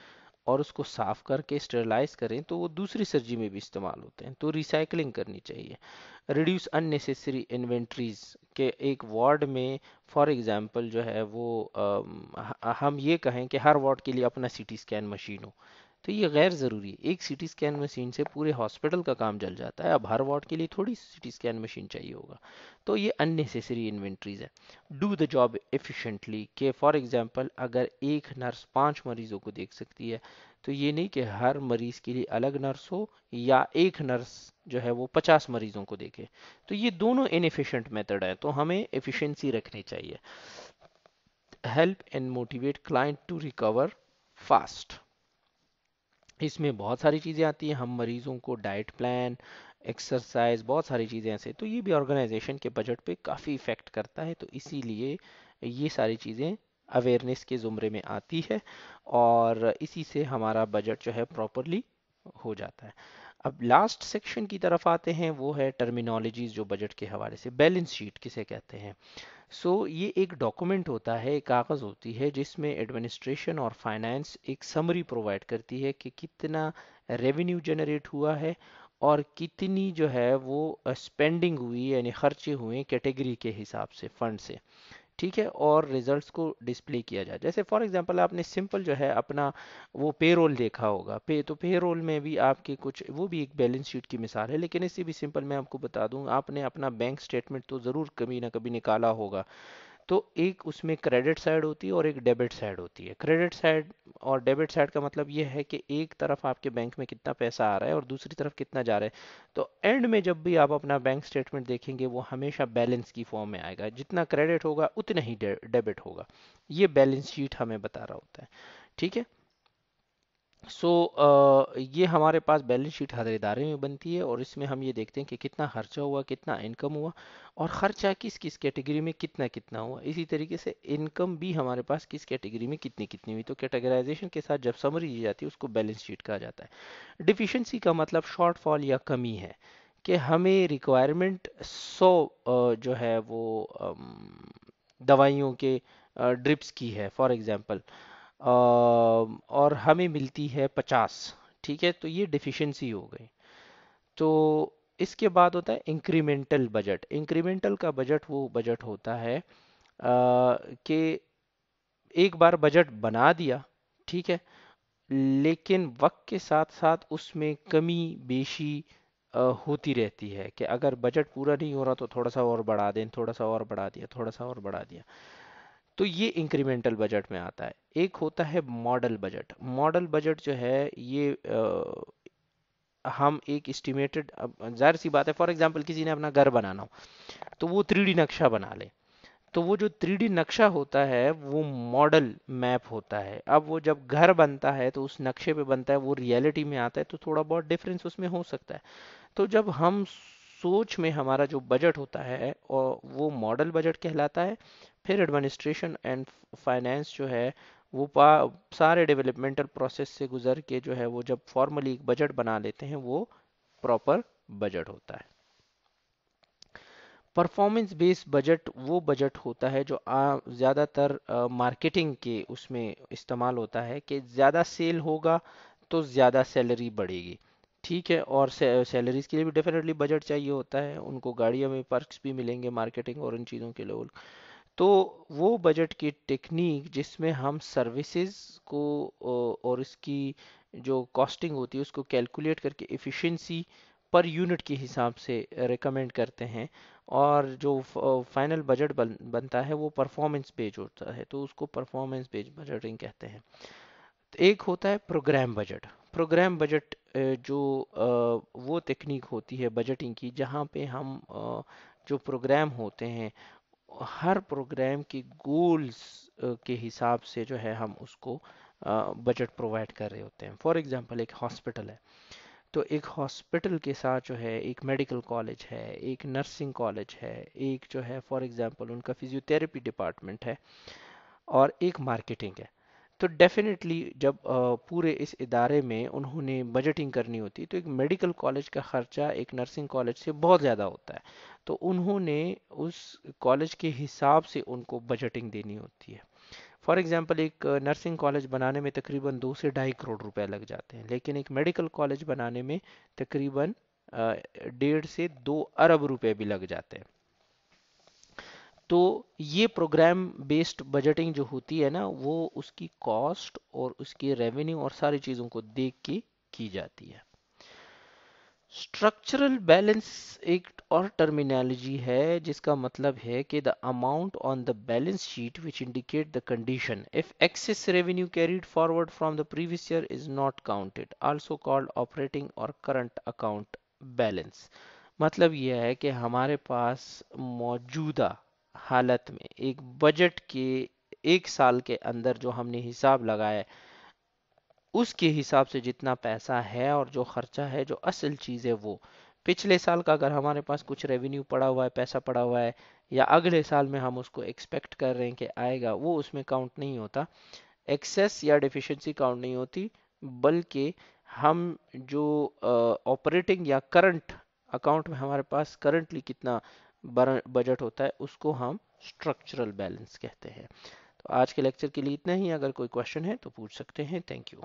और उसको साफ करके स्टरलाइज करें तो वो दूसरी सर्जरी में भी इस्तेमाल होते हैं तो रिसाइकलिंग करनी चाहिए रिड्यूस अननेसेसरी इन्वेंट्रीज के एक वार्ड में फॉर एग्जांपल जो है वो आ, हम ये कहें कि हर वार्ड के लिए अपना सी टी स्कैन मशीन हो तो ये गैर ज़रूरी है एक सिटी स्कैन मशीन से पूरे हॉस्पिटल का काम चल जाता है अब हर वार्ड के लिए थोड़ी सी स्कैन मशीन चाहिए होगा तो ये अननेसेसरी इन्वेंट्रीज है डू द जॉब एफिशिएंटली के फॉर एग्जांपल अगर एक नर्स पांच मरीजों को देख सकती है तो ये नहीं कि हर मरीज के लिए अलग नर्स हो या एक नर्स जो है वो पचास मरीजों को देखे तो ये दोनों इनफिशेंट मेथड है तो हमें एफिशिएंसी रखनी चाहिए help and motivate client to recover fast इसमें बहुत सारी चीज़ें आती हैं हम मरीज़ों को डाइट प्लान एक्सरसाइज बहुत सारी चीज़ें ऐसे तो ये भी ऑर्गेनाइजेशन के बजट पे काफ़ी इफ़ेक्ट करता है तो इसीलिए ये सारी चीज़ें अवेयरनेस के ज़ुमरे में आती है और इसी से हमारा बजट जो है प्रॉपरली हो जाता है अब लास्ट सेक्शन की तरफ आते हैं वो है टर्मिनोलॉजीज जो बजट के हवाले से बैलेंस शीट किसे कहते हैं सो so, ये एक डॉक्यूमेंट होता है एक कागज़ होती है जिसमें एडमिनिस्ट्रेशन और फाइनेंस एक समरी प्रोवाइड करती है कि कितना रेवेन्यू जनरेट हुआ है और कितनी जो है वो स्पेंडिंग uh, हुई यानी खर्चे हुए कैटेगरी के हिसाब से फंड से ठीक है और रिजल्ट्स को डिस्प्ले किया जाए जैसे फॉर एग्जांपल आपने सिंपल जो है अपना वो पेरोल देखा होगा पे तो पेरोल में भी आपके कुछ वो भी एक बैलेंस शीट की मिसाल है लेकिन इससे भी सिंपल मैं आपको बता दूँ आपने अपना बैंक स्टेटमेंट तो ज़रूर कभी ना कभी निकाला होगा तो एक उसमें क्रेडिट साइड होती है और एक डेबिट साइड होती है क्रेडिट साइड और डेबिट साइड का मतलब ये है कि एक तरफ आपके बैंक में कितना पैसा आ रहा है और दूसरी तरफ कितना जा रहा है तो एंड में जब भी आप अपना बैंक स्टेटमेंट देखेंगे वो हमेशा बैलेंस की फॉर्म में आएगा जितना क्रेडिट होगा उतना ही डेबिट होगा ये बैलेंस शीट हमें बता रहा होता है ठीक है सो so, uh, ये हमारे पास बैलेंस शीट हर इदारे में बनती है और इसमें हम ये देखते हैं कि कितना खर्चा हुआ कितना इनकम हुआ और ख़र्चा किस किस कैटेगरी में कितना कितना हुआ इसी तरीके से इनकम भी हमारे पास किस कैटेगरी में कितनी कितनी हुई तो कैटेगराइजेशन के साथ जब समरी दी जाती है उसको बैलेंस शीट कहा जाता है डिफिशेंसी का मतलब शॉर्टफॉल या कमी है कि हमें रिक्वायरमेंट सौ जो है वो दवाइयों के ड्रिप्स की है फॉर एग्ज़ाम्पल और हमें मिलती है पचास ठीक है तो ये डिफिशेंसी हो गई तो इसके बाद होता है इंक्रीमेंटल बजट इंक्रीमेंटल का बजट वो बजट होता है कि एक बार बजट बना दिया ठीक है लेकिन वक्त के साथ साथ उसमें कमी बेशी होती रहती है कि अगर बजट पूरा नहीं हो रहा तो थोड़ा सा और बढ़ा दें थोड़ा सा और बढ़ा दिया थोड़ा सा और बढ़ा दिया तो ये इंक्रीमेंटल बजट में आता है एक होता है मॉडल बजट मॉडल बजट जो है ये आ, हम एक एस्टिमेटेड जाहिर सी बात है फॉर एग्जांपल किसी ने अपना घर बनाना हो तो वो थ्री नक्शा बना ले तो वो जो थ्री नक्शा होता है वो मॉडल मैप होता है अब वो जब घर बनता है तो उस नक्शे पे बनता है वो रियलिटी में आता है तो थोड़ा बहुत डिफरेंस उसमें हो सकता है तो जब हम सोच में हमारा जो बजट होता है और वो मॉडल बजट कहलाता है फिर एडमिनिस्ट्रेशन एंड फाइनेंस जो है वो पा सारे डेवलपमेंटल प्रोसेस से गुजर के जो है वो जब फॉर्मली एक बजट बना लेते हैं वो प्रॉपर बजट होता है परफॉर्मेंस बेस्ड बजट वो बजट होता है जो ज़्यादातर मार्केटिंग के उसमें इस्तेमाल होता है कि ज़्यादा सेल होगा तो ज़्यादा सैलरी बढ़ेगी ठीक है और सैलरीज के लिए भी डेफिनेटली बजट चाहिए होता है उनको गाड़ियों में पर्क्स भी मिलेंगे मार्केटिंग और उन चीज़ों के लोग तो वो बजट की टेक्निक जिसमें हम सर्विसेज को और इसकी जो कॉस्टिंग होती है उसको कैलकुलेट करके एफिशिएंसी पर यूनिट के हिसाब से रिकमेंड करते हैं और जो फाइनल बजट बन, बनता है वो परफॉर्मेंस बेज होता है तो उसको परफॉर्मेंस बेज बजटिंग कहते हैं तो एक होता है प्रोग्राम बजट प्रोग्राम बजट जो वो टेक्निक होती है बजटिंग की जहाँ पे हम जो प्रोग्राम होते हैं हर प्रोग्राम की गोल्स के हिसाब से जो है हम उसको बजट प्रोवाइड कर रहे होते हैं फॉर एग्जांपल एक हॉस्पिटल है तो एक हॉस्पिटल के साथ जो है एक मेडिकल कॉलेज है एक नर्सिंग कॉलेज है एक जो है फॉर एग्जांपल उनका फिजियोथेरेपी डिपार्टमेंट है और एक मार्केटिंग है तो डेफिनेटली जब पूरे इस इदारे में उन्होंने बजटिंग करनी होती तो एक मेडिकल कॉलेज का ख़र्चा एक नर्सिंग कॉलेज से बहुत ज़्यादा होता है तो उन्होंने उस कॉलेज के हिसाब से उनको बजटिंग देनी होती है फॉर एग्ज़ाम्पल एक नर्सिंग कॉलेज बनाने में तकरीबन दो से ढाई करोड़ रुपए लग जाते हैं लेकिन एक मेडिकल कॉलेज बनाने में तकरीबन डेढ़ से दो अरब रुपए भी लग जाते हैं तो ये प्रोग्राम बेस्ड बजटिंग जो होती है ना वो उसकी कॉस्ट और उसकी रेवेन्यू और सारी चीज़ों को देख के की जाती है स्ट्रक्चरल बैलेंस एक और टर्मिनोलॉजी है जिसका मतलब है कि the amount on the balance sheet which indicate the condition if excess revenue carried forward from the previous year is not counted also called operating और करंट अकाउंट बैलेंस मतलब यह है कि हमारे पास मौजूदा हालत में एक बजट के एक साल के अंदर जो हमने हिसाब लगाया उसके हिसाब से जितना पैसा है और जो खर्चा है जो असल चीज़ है वो पिछले साल का अगर हमारे पास कुछ रेवेन्यू पड़ा हुआ है पैसा पड़ा हुआ है या अगले साल में हम उसको एक्सपेक्ट कर रहे हैं कि आएगा वो उसमें काउंट नहीं होता एक्सेस या डिफिशेंसी काउंट नहीं होती बल्कि हम जो ऑपरेटिंग या करंट अकाउंट में हमारे पास करंटली कितना बजट होता है उसको हम स्ट्रक्चरल बैलेंस कहते हैं तो आज के लेक्चर के लिए इतना ही अगर कोई क्वेश्चन है तो पूछ सकते हैं थैंक यू